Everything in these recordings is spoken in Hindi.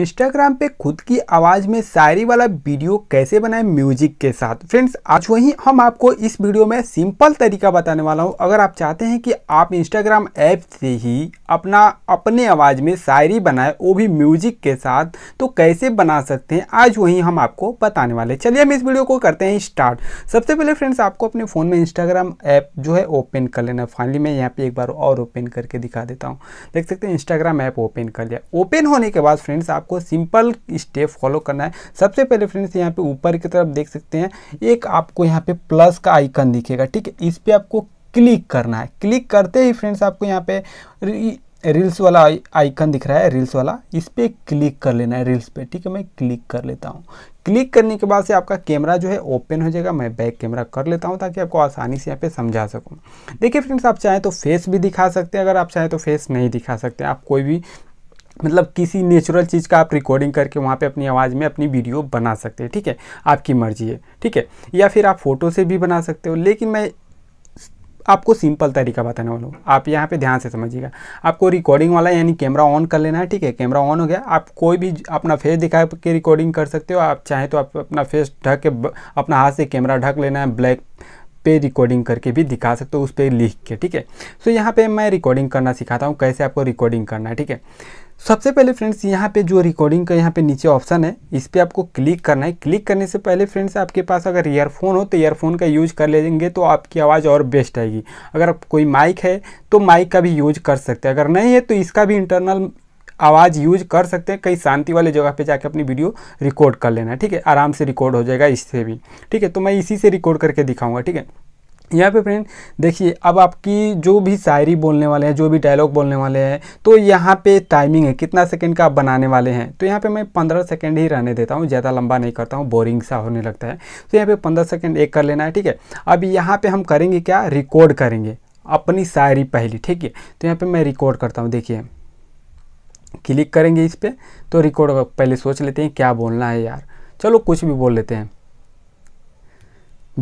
इंस्टाग्राम पे खुद की आवाज़ में शायरी वाला वीडियो कैसे बनाए म्यूजिक के साथ फ्रेंड्स आज वहीं हम आपको इस वीडियो में सिंपल तरीका बताने वाला हूँ अगर आप चाहते हैं कि आप इंस्टाग्राम ऐप से ही अपना अपने आवाज़ में शायरी बनाए वो भी म्यूजिक के साथ तो कैसे बना सकते हैं आज वहीं हम आपको बताने वाले चलिए हम इस वीडियो को करते हैं स्टार्ट सबसे पहले फ्रेंड्स आपको अपने फ़ोन में इंस्टाग्राम ऐप जो है ओपन कर लेना फाइनली मैं यहाँ पर एक बार और ओपन करके दिखा देता हूँ देख सकते हैं इंस्टाग्राम ऐप ओपन कर लिया ओपन होने के बाद फ्रेंड्स आप आपको सिंपल स्टेप फॉलो करना है सबसे पहले फ्रेंड्स यहाँ पे ऊपर की तरफ देख सकते हैं एक आपको यहाँ पे प्लस का आइकन दिखेगा ठीक है इस पर आपको क्लिक करना है क्लिक करते ही फ्रेंड्स आपको यहाँ पे रील्स वाला आइकन दिख रहा है रील्स वाला इस पर क्लिक कर लेना है रील्स पे ठीक है मैं क्लिक कर लेता हूँ क्लिक करने के बाद से आपका कैमरा जो है ओपन हो जाएगा मैं बैक कैमरा कर लेता हूँ ताकि आपको आसानी से यहाँ पे समझा सकूँ देखिए फ्रेंड्स आप चाहें तो फेस भी दिखा सकते हैं अगर आप चाहें तो फेस नहीं दिखा सकते आप कोई भी मतलब किसी नेचुरल चीज़ का आप रिकॉर्डिंग करके वहाँ पे अपनी आवाज़ में अपनी वीडियो बना सकते हैं ठीक है आपकी मर्ज़ी है ठीक है या फिर आप फ़ोटो से भी बना सकते हो लेकिन मैं आपको सिंपल तरीका बताने वाला हूँ आप यहाँ पे ध्यान से समझिएगा आपको रिकॉर्डिंग वाला यानी कैमरा ऑन कर लेना है ठीक है कैमरा ऑन हो गया आप कोई भी अपना फेस दिखा के रिकॉर्डिंग कर सकते हो आप चाहें तो आप अपना फेस ढक के अपना हाथ से कैमरा ढक लेना है ब्लैक पे रिकॉर्डिंग करके भी दिखा सकते हो उस पर लिख के ठीक है सो यहाँ पे मैं रिकॉर्डिंग करना सिखाता हूँ कैसे आपको रिकॉर्डिंग करना है ठीक है सबसे पहले फ्रेंड्स यहाँ पे जो रिकॉर्डिंग का यहाँ पे नीचे ऑप्शन है इस पर आपको क्लिक करना है क्लिक करने से पहले फ्रेंड्स आपके पास अगर ईयरफोन हो तो ईयरफोन का यूज कर लेंगे तो आपकी आवाज़ और बेस्ट आएगी अगर आप कोई माइक है तो माइक का भी यूज कर सकते हैं अगर नहीं है तो इसका भी इंटरनल आवाज़ यूज कर सकते हैं कहीं शांति वाले जगह पे जाके अपनी वीडियो रिकॉर्ड कर लेना ठीक है आराम से रिकॉर्ड हो जाएगा इससे भी ठीक है तो मैं इसी से रिकॉर्ड करके दिखाऊंगा ठीक है यहाँ पे फ्रेंड देखिए अब आपकी जो भी शायरी बोलने वाले हैं जो भी डायलॉग बोलने वाले हैं तो यहाँ पे टाइमिंग है कितना सेकंड का आप बनाने वाले हैं तो यहाँ पे मैं पंद्रह सेकंड ही रहने देता हूँ ज़्यादा लंबा नहीं करता हूँ बोरिंग सा होने लगता है तो यहाँ पे पंद्रह सेकंड एक कर लेना है ठीक है अब यहाँ पर हम करेंगे क्या रिकॉर्ड करेंगे अपनी शायरी पहली ठीक है तो यहाँ पर मैं रिकॉर्ड करता हूँ देखिए क्लिक करेंगे इस पर तो रिकॉर्ड पहले सोच लेते हैं क्या बोलना है यार चलो कुछ भी बोल लेते हैं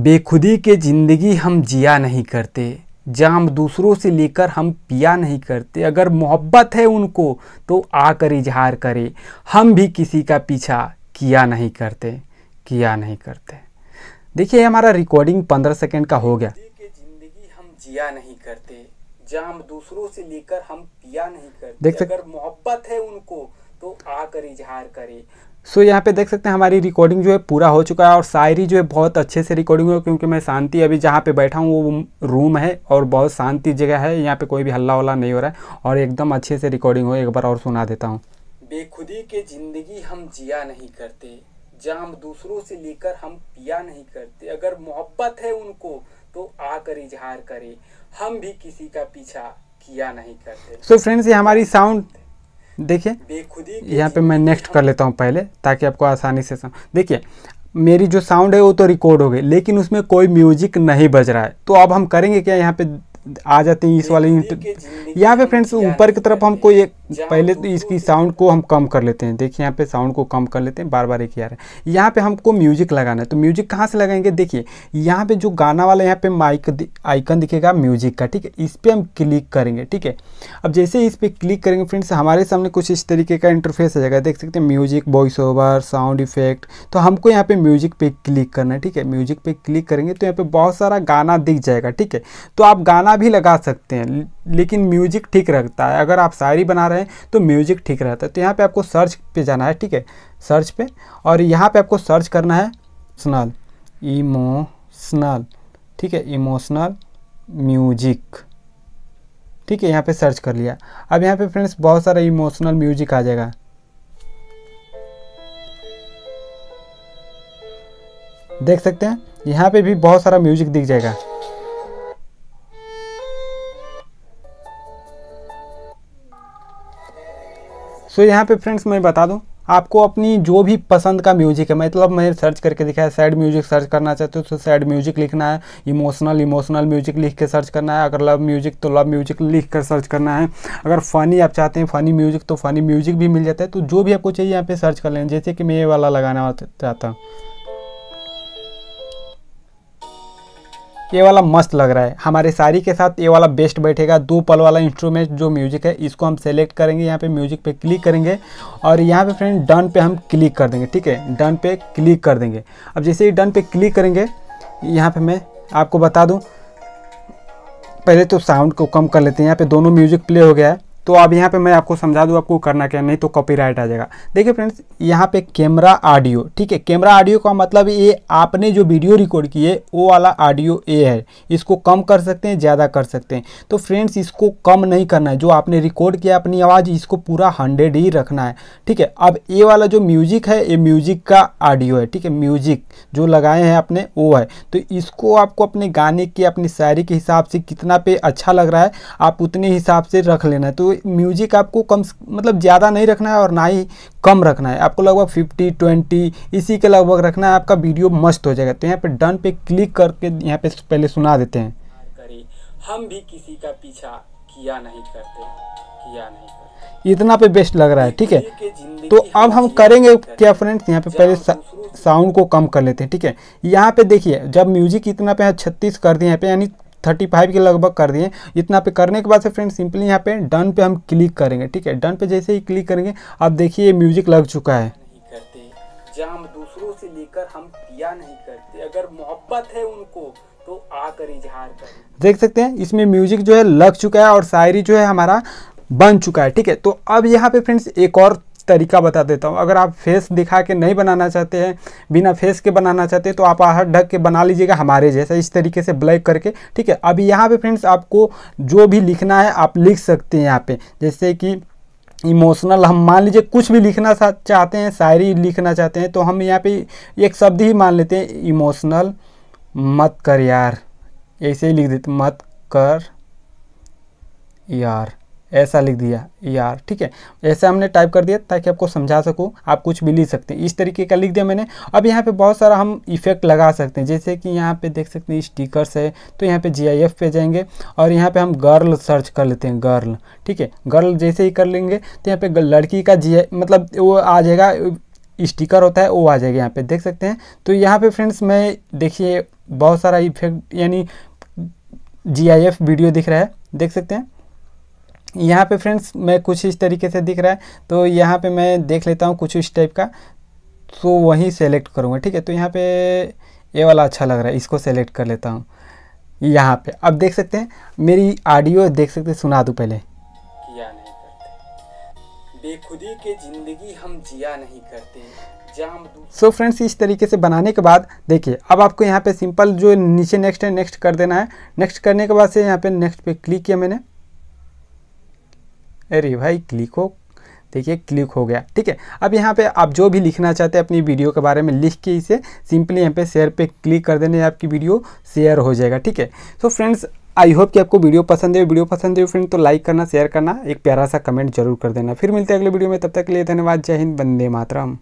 बेखुदी के ज़िंदगी हम जिया नहीं करते जहाँ हम दूसरों से लेकर हम पिया नहीं करते अगर मोहब्बत है उनको तो आकर इजहार करें हम भी किसी का पीछा किया नहीं करते किया नहीं करते देखिए हमारा रिकॉर्डिंग पंद्रह सेकेंड का हो गया जिंदगी हम जिया नहीं करते जहाँ हम दूसरों से लेकर हम किया नहीं कर देख सक... अगर मोहब्बत है उनको तो आकर इजहार करे सो so, यहाँ पे देख सकते हैं हमारी रिकॉर्डिंग जो है पूरा हो चुका है और शायरी जो है बहुत अच्छे से रिकॉर्डिंग हुई क्योंकि मैं शांति अभी जहाँ पे बैठा हूँ वो रूम है और बहुत शांति जगह है यहाँ पे कोई भी हल्ला वल्ला नहीं हो रहा है और एकदम अच्छे से रिकॉर्डिंग हो एक बार और सुना देता हूँ बेखुदी के ज़िंदगी हम जिया नहीं करते जहाँ हम दूसरों से लेकर हम पिया नहीं करते अगर मोहब्बत है उनको तो आकर इजहार करे हम भी किसी का पीछा किया नहीं करते सो so फ्रेंड्स ये हमारी साउंड देखिए बेखुदी यहाँ पे मैं नेक्स्ट कर लेता हूँ पहले ताकि आपको आसानी से देखिए मेरी जो साउंड है वो तो रिकॉर्ड हो गई लेकिन उसमें कोई म्यूजिक नहीं बज रहा है तो अब हम करेंगे क्या यहाँ पे आ जाते हैं इस वाले यहाँ पे फ्रेंड्स ऊपर की तरफ हमको एक पहले तो इसकी साउंड तो। को हम कम कर लेते हैं देखिए यहाँ पे साउंड को कम कर लेते हैं बार बार एक ही आ रहा है यहाँ पे हमको म्यूजिक लगाना है तो म्यूजिक कहाँ से लगाएंगे देखिए यहाँ पे जो गाना वाला यहाँ पे माइक आइकन दिखेगा म्यूजिक का ठीक है इस पर हम क्लिक करेंगे ठीक है अब जैसे इस पर क्लिक करेंगे फ्रेंड्स हमारे सामने कुछ इस तरीके का इंटरफेस आ जाएगा देख सकते हैं music voice over sound effect तो हमको यहाँ पे म्यूजिक पे क्लिक करना है ठीक है म्यूजिक पे क्लिक करेंगे तो यहाँ पे बहुत सारा गाना दिख जाएगा ठीक है तो आप गाना भी लगा सकते हैं लेकिन म्यूजिक ठीक रखता है अगर आप शायरी बना रहे हैं तो म्यूजिक ठीक रहता है तो यहाँ पे आपको सर्च पे जाना है ठीक है सर्च पे और यहाँ पे आपको सर्च करना है स्नल इमोशनल ठीक है इमोशनल म्यूजिक ठीक है यहाँ पे सर्च कर लिया अब यहाँ पे फ्रेंड्स बहुत सारा इमोशनल म्यूजिक आ जाएगा देख सकते हैं यहाँ पे भी बहुत सारा म्यूजिक दिख जाएगा सो so, यहाँ पे फ्रेंड्स मैं बता दूँ आपको अपनी जो भी पसंद का म्यूजिक है मतलब मैंने सर्च करके दिखाया है सैड म्यूजिक सर्च करना चाहते हो तो सैड म्यूजिक लिखना है इमोशनल इमोशनल म्यूजिक लिख के सर्च करना है अगर लव म्यूजिक तो लव म्यूजिक लिख कर सर्च करना है अगर फ़नी आप चाहते हैं फ़नी म्यूजिक तो फ़नी म्यूजिक भी मिल जाता है तो जो भी आपको चाहिए यहाँ पर सर्च कर लेना जैसे कि मैं ये वाला लगाना चाहता हूँ ये वाला मस्त लग रहा है हमारे सारी के साथ ये वाला बेस्ट बैठेगा दो पल वाला इंस्ट्रूमेंट जो म्यूजिक है इसको हम सेलेक्ट करेंगे यहाँ पे म्यूजिक पे क्लिक करेंगे और यहाँ पे फ्रेंड डन पे हम क्लिक कर देंगे ठीक है डन पे क्लिक कर देंगे अब जैसे ही डन पे क्लिक करेंगे यहाँ पे मैं आपको बता दूँ पहले तो साउंड को कम कर लेते हैं यहाँ पे दोनों म्यूजिक प्ले हो गया है तो अब यहाँ पे मैं आपको समझा दूँ आपको करना क्या नहीं तो कॉपीराइट आ जाएगा देखिए फ्रेंड्स यहाँ पे कैमरा ऑडियो ठीक है कैमरा ऑडियो का मतलब ये आपने जो वीडियो रिकॉर्ड किए वो वाला ऑडियो ए है इसको कम कर सकते हैं ज़्यादा कर सकते हैं तो फ्रेंड्स इसको कम नहीं करना है जो आपने रिकॉर्ड किया अपनी आवाज़ इसको पूरा हंड्रेड ही रखना है ठीक है अब ए वाला जो म्यूजिक है ये म्यूजिक का ऑडियो है ठीक है म्यूजिक जो लगाए हैं आपने वो है तो इसको आपको अपने गाने के अपनी शायरी के हिसाब से कितना पे अच्छा लग रहा है आप उतने हिसाब से रख लेना है तो म्यूजिक आपको कम मतलब ज़्यादा नहीं रखना है और ना ही कम रखना है आपको लगभग 50 20 इसी के लगभग रखना है आपका वीडियो मस्त हो जाएगा तो यहाँ पे डन पे क्लिक करके यहाँ पे पहले सुना देते हैं हम भी किसी का पीछा किया नहीं करते किया नहीं करते इतना पे बेस्ट लग रहा है ठीक है तो अब हम करेंगे क्या फ्रेंड्स यहाँ पे पहले साउंड को कम कर लेते हैं ठीक है यहाँ पे देखिए जब म्यूजिक इतना पे है छत्तीस कर दिए यहाँ पे यानी थर्टी फाइव के लगभग कर दिए इतना पे करने के बाद से फ्रेंड सिंपली यहाँ पे डन पे हम क्लिक करेंगे ठीक है डन पे जैसे ही क्लिक करेंगे आप देखिए ये म्यूजिक लग चुका है जहाँ दूसरों से लेकर हम किया नहीं करते अगर मोहब्बत है उनको तो आकर इजहार करें देख सकते हैं इसमें म्यूजिक जो है लग चुका है और शायरी जो है हमारा बन चुका है ठीक है तो अब यहाँ पे फ्रेंड्स एक और तरीका बता देता हूँ अगर आप फेस दिखा के नहीं बनाना चाहते हैं बिना फेस के बनाना चाहते हैं तो आप हर ढक के बना लीजिएगा हमारे जैसा इस तरीके से ब्लैक करके ठीक है अभी यहाँ पे फ्रेंड्स आपको जो भी लिखना है आप लिख सकते हैं यहाँ पे जैसे कि इमोशनल हम मान लीजिए कुछ भी लिखना चाहते हैं शायरी लिखना चाहते हैं तो हम यहाँ पर एक शब्द ही मान लेते हैं इमोशनल मत कर यार ऐसे ही लिख देते मत कर यार ऐसा लिख दिया यार ठीक है ऐसा हमने टाइप कर दिया ताकि आपको समझा सकूँ आप कुछ भी लिख सकते हैं इस तरीके का लिख दिया मैंने अब यहाँ पे बहुत सारा हम इफेक्ट लगा सकते हैं जैसे कि यहाँ पे देख सकते हैं स्टिकर्स है तो यहाँ पे जी पे जाएंगे और यहाँ पे हम गर्ल सर्च कर लेते हैं गर्ल ठीक है गर्ल जैसे ही कर लेंगे तो यहाँ पर लड़की का जी मतलब वो आ जाएगा स्टिकर होता है वो आ जाएगा यहाँ पर देख सकते हैं तो यहाँ पर फ्रेंड्स मैं देखिए बहुत सारा इफेक्ट यानी जी वीडियो दिख रहा है देख सकते हैं यहाँ पे फ्रेंड्स मैं कुछ इस तरीके से दिख रहा है तो यहाँ पे मैं देख लेता हूँ कुछ इस टाइप का तो वही सेलेक्ट करूँगा ठीक है तो यहाँ पे ये वाला अच्छा लग रहा है इसको सेलेक्ट कर लेता हूँ यहाँ पे अब देख सकते हैं मेरी ऑडियो देख सकते हैं सुना दूँ पहले किया नहीं करते बेखुदी के ज़िंदगी हम जिया नहीं करते सो so फ्रेंड्स इस तरीके से बनाने के बाद देखिए अब आपको यहाँ पे सिंपल जो नीचे नेक्स्ट है नेक्स्ट कर देना है नेक्स्ट करने के बाद से यहाँ पे नेक्स्ट पे क्लिक किया मैंने अरे भाई क्लिक हो देखिए क्लिक हो गया ठीक है अब यहाँ पे आप जो भी लिखना चाहते हैं अपनी वीडियो के बारे में लिख के इसे सिंपली यहाँ पे शेयर पे क्लिक कर देने आपकी वीडियो शेयर हो जाएगा ठीक है सो फ्रेंड्स आई होप कि आपको वीडियो पसंद है वीडियो पसंद है फ्रेंड तो लाइक तो करना शेयर करना एक प्यारा सा कमेंट जरूर कर देना फिर मिलते हैं अगले वीडियो में तब तक के लिए धन्यवाद जय हिंद बंदे मातरम